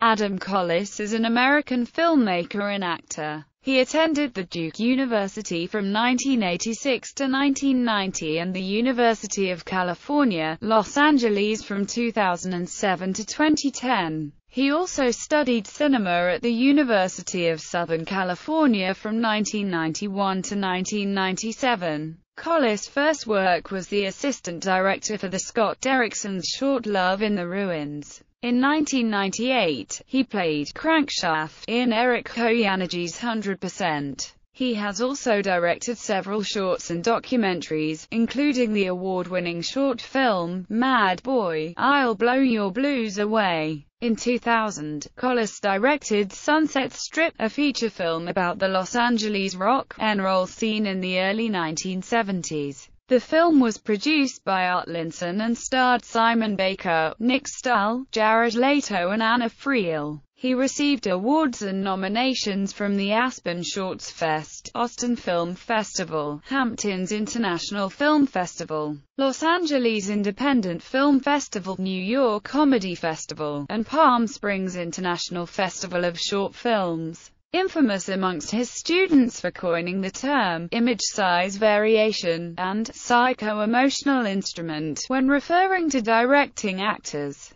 Adam Collis is an American filmmaker and actor. He attended the Duke University from 1986 to 1990 and the University of California, Los Angeles from 2007 to 2010. He also studied cinema at the University of Southern California from 1991 to 1997. Collis' first work was the assistant director for the Scott Derrickson's short Love in the Ruins. In 1998, he played Crankshaft in Eric Koyanigi's 100%. He has also directed several shorts and documentaries, including the award-winning short film, Mad Boy, I'll Blow Your Blues Away. In 2000, Collis directed Sunset Strip, a feature film about the Los Angeles rock and roll scene in the early 1970s. The film was produced by Art Linson and starred Simon Baker, Nick Stahl, Jared Leto and Anna Friel. He received awards and nominations from the Aspen Shorts Fest, Austin Film Festival, Hamptons International Film Festival, Los Angeles Independent Film Festival, New York Comedy Festival, and Palm Springs International Festival of Short Films infamous amongst his students for coining the term image size variation and psycho-emotional instrument when referring to directing actors.